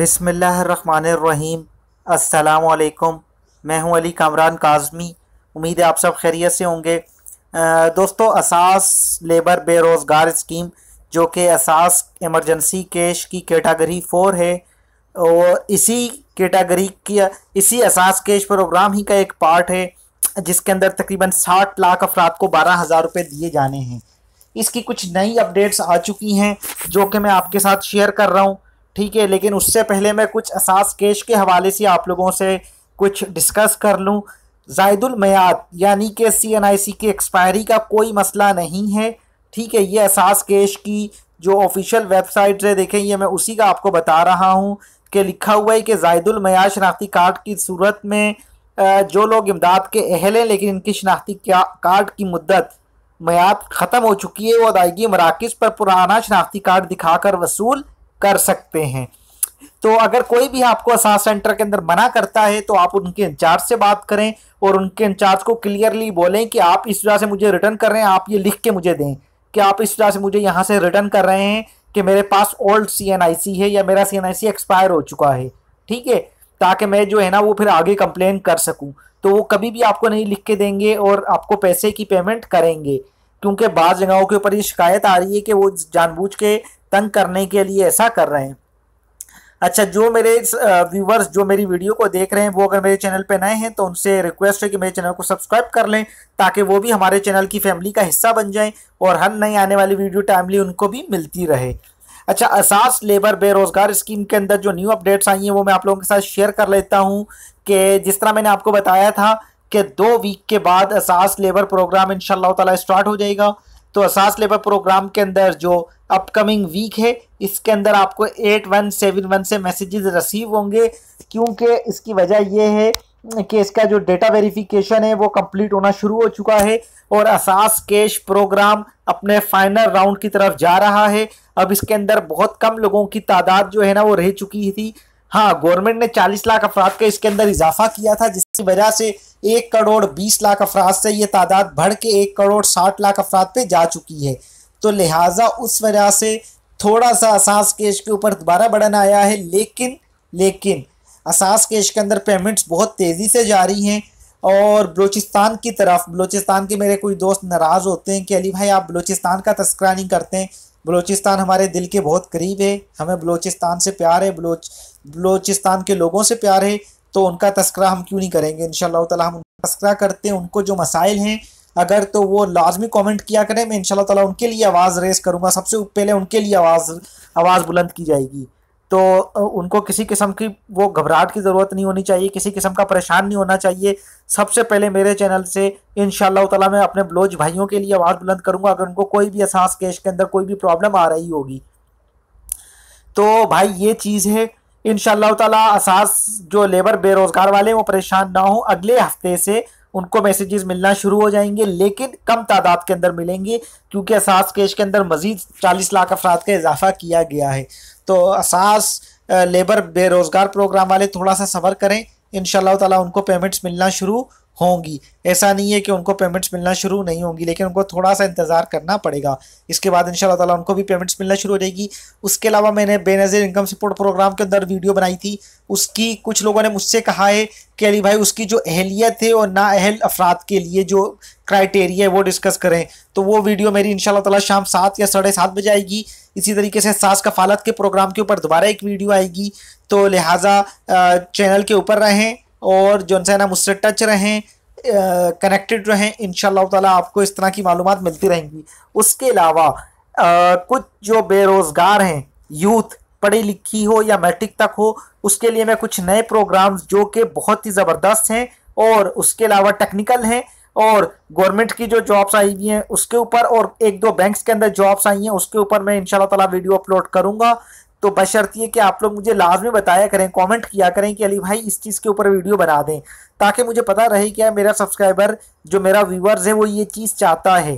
बिसमीम अस्सलाम मैं हूं अली कामरान काजमी उम्मीद है आप सब खैरियत से होंगे दोस्तों असास लेबर बेरोज़गार स्कीम जो कि असास इमरजेंसी कैश की कैटागरी फ़ोर है और इसी कैटागरी की इसी असास कैश प्रोग्राम ही का एक पार्ट है जिसके अंदर तकरीबन साठ लाख अफराद को बारह हज़ार रुपये दिए जाने हैं इसकी कुछ नई अपडेट्स आ चुकी हैं जो कि मैं आपके साथ शेयर कर रहा हूँ ठीक है लेकिन उससे पहले मैं कुछ असास केश के हवाले से आप लोगों से कुछ डिस्कस कर लूँ जायदुलमयाद यानी कि सी एन आई सी की एक्सपायरी का कोई मसला नहीं है ठीक है ये असास केश की जो ऑफिशियल वेबसाइट है देखें ये मैं उसी का आपको बता रहा हूँ कि लिखा हुआ है कि जायदुलमयाद शनाख्ती कार्ड की सूरत में जो लोग इमदाद के अहल हैं लेकिन इनकी शनाख्ती कार्ड की मदत मैाद ख़त्म हो चुकी है वो अदायगी मराकज़ पर पुराना शनाख्ती कार्ड दिखाकर वसूल कर सकते हैं तो अगर कोई भी आपको असास सेंटर के अंदर मना करता है तो आप उनके इंचार्ज से बात करें और उनके इंचार्ज को क्लियरली बोलें कि आप इस वजह से मुझे रिटर्न कर रहे हैं आप ये लिख के मुझे दें कि आप इस वजह से मुझे यहाँ से रिटर्न कर रहे हैं कि मेरे पास ओल्ड सी एन आई सी है या मेरा सी एन आई सी एक्सपायर हो चुका है ठीक है ताकि मैं जो है ना वो फिर आगे कंप्लेन कर सकूँ तो वो कभी भी आपको नहीं लिख के देंगे और आपको पैसे की पेमेंट करेंगे क्योंकि बाज़ जगहों के ऊपर ये शिकायत आ रही है कि वो जानबूझ के तंग करने के लिए ऐसा कर रहे हैं अच्छा जो मेरे व्यूवर्स जो मेरी वीडियो को देख रहे हैं वो अगर मेरे चैनल पे नए हैं तो उनसे रिक्वेस्ट है कि मेरे चैनल को सब्सक्राइब कर लें ताकि वो भी हमारे चैनल की फैमिली का हिस्सा बन जाएं और हर नई आने वाली वीडियो टाइमली उनको भी मिलती रहे अच्छा असास लेबर बेरोज़गार स्कीम के अंदर जो न्यू अपडेट्स आई हैं वो मैं आप लोगों के साथ शेयर कर लेता हूँ कि जिस तरह मैंने आपको बताया था कि दो वीक के बाद असास लेबर प्रोग्राम इन शाह स्टार्ट हो जाएगा तो असास लेबर प्रोग्राम के अंदर जो अपकमिंग वीक है इसके अंदर आपको एट वन सेवन वन से मैसेजेस रिसीव होंगे क्योंकि इसकी वजह यह है कि इसका जो डेटा वेरिफिकेशन है वो कंप्लीट होना शुरू हो चुका है और असास कैश प्रोग्राम अपने फाइनल राउंड की तरफ जा रहा है अब इसके अंदर बहुत कम लोगों की तादाद जो है ना वो रह चुकी थी हाँ गवर्नमेंट ने 40 लाख अफराद का इसके अंदर इजाफा किया था जिसकी वजह से एक करोड़ 20 लाख अफराद से ये तादाद बढ़ के एक करोड़ 60 लाख अफराद पे जा चुकी है तो लिहाजा उस वजह से थोड़ा सा असास केश के ऊपर दोबारा बढ़न आया है लेकिन लेकिन असास केश के अंदर पेमेंट्स बहुत तेज़ी से जारी हैं और बलूचिस्तान की तरफ बलूचिस्तान के मेरे कोई दोस्त नाराज़ होते हैं कि अली भाई आप बलूचिस्तान का तस्करा नहीं करते हैं बलूचिस्तान हमारे दिल के बहुत करीब है हमें बलूचिस्तान से प्यार है बलोच बलूचिस्तान के लोगों से प्यार है तो उनका तस्करा हम क्यों नहीं करेंगे इन तला हम तस्करा करते हैं उनको जो मसाइल हैं अगर तो वो लाजमी कमेंट किया करें मैं इन तला उनके लिए आवाज़ रेस करूँगा सबसे पहले उनके लिए आवाज़ आवाज़ बुलंद की जाएगी तो उनको किसी किस्म की वो घबराहट की ज़रूरत नहीं होनी चाहिए किसी किस्म का परेशान नहीं होना चाहिए सबसे पहले मेरे चैनल से इन ताला मैं अपने ब्लोज भाइयों के लिए आवाज़ बुलंद करूँगा अगर उनको कोई भी एहसास केश के अंदर कोई भी प्रॉब्लम आ रही होगी तो भाई ये चीज़ है इन ताला जो लेबर बेरोज़गार वाले वो परेशान ना हो अगले हफ्ते से उनको मैसेजेस मिलना शुरू हो जाएंगे लेकिन कम तादाद के अंदर मिलेंगे क्योंकि असास केश के अंदर मजीद चालीस लाख अफराद का इजाफा किया गया है तो असास लेबर बेरोजगार प्रोग्राम वाले थोड़ा सा सबर करें इन ताला उनको पेमेंट्स मिलना शुरू होंगी ऐसा नहीं है कि उनको पेमेंट्स मिलना शुरू नहीं होंगी लेकिन उनको थोड़ा सा इंतज़ार करना पड़ेगा इसके बाद इन ताला उनको भी पेमेंट्स मिलना शुरू हो जाएगी उसके अलावा मैंने बेनज़ीर इनकम सपोर्ट प्रोग्राम के अंदर वीडियो बनाई थी उसकी कुछ लोगों ने मुझसे कहा है कि अली भाई उसकी जो अहलियत है और ना अहल अफराद के लिए जो क्राइटेरिया है वो डिस्कस करें तो वो वीडियो मेरी इन ताला शाम सात या साढ़े सात बजे आएगी इसी तरीके से सास कफालत के प्रोग्राम के ऊपर दोबारा एक वीडियो आएगी तो लिहाजा चैनल के ऊपर रहें और जो है ना मुझसे टच रहें कनेक्टेड रहें इन ताला आपको इस तरह की मालूम मिलती रहेंगी उसके अलावा कुछ जो बेरोज़गार हैं यूथ पढ़ी लिखी हो या मैट्रिक तक हो उसके लिए मैं कुछ नए प्रोग्राम्स जो कि बहुत ही ज़बरदस्त हैं और उसके अलावा टेक्निकल हैं और गवर्नमेंट की जो जॉब्स आई हुई हैं उसके ऊपर और एक दो बैंक्स के अंदर जॉब्स आई हैं उसके ऊपर मैं इन ताला वीडियो अपलोड करूँगा तो ये कि आप लोग मुझे लाजमी बताया करें कमेंट किया करें कि अली भाई इस चीज़ के ऊपर वीडियो बना दें ताकि मुझे पता रहे कि मेरा सब्सक्राइबर जो मेरा व्यूवर्स है वो ये चीज़ चाहता है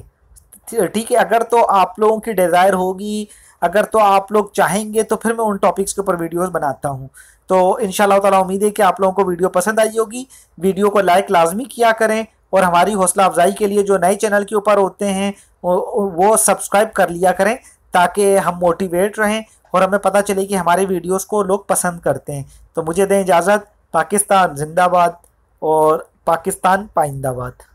ठीक है अगर तो आप लोगों की डिज़ायर होगी अगर तो आप लोग चाहेंगे तो फिर मैं उन टॉपिक्स के ऊपर वीडियोस बनाता हूँ तो इन ताला उम्मीद है कि आप लोगों को वीडियो पसंद आई होगी वीडियो को लाइक लाजमी किया करें और हमारी हौसला अफजाई के लिए जो नए चैनल के ऊपर होते हैं वो सब्सक्राइब कर लिया करें ताकि हम मोटिवेट रहें और हमें पता चले कि हमारे वीडियोस को लोग पसंद करते हैं तो मुझे दें इजाज़त पाकिस्तान जिंदाबाद और पाकिस्तान पाइंदाबाद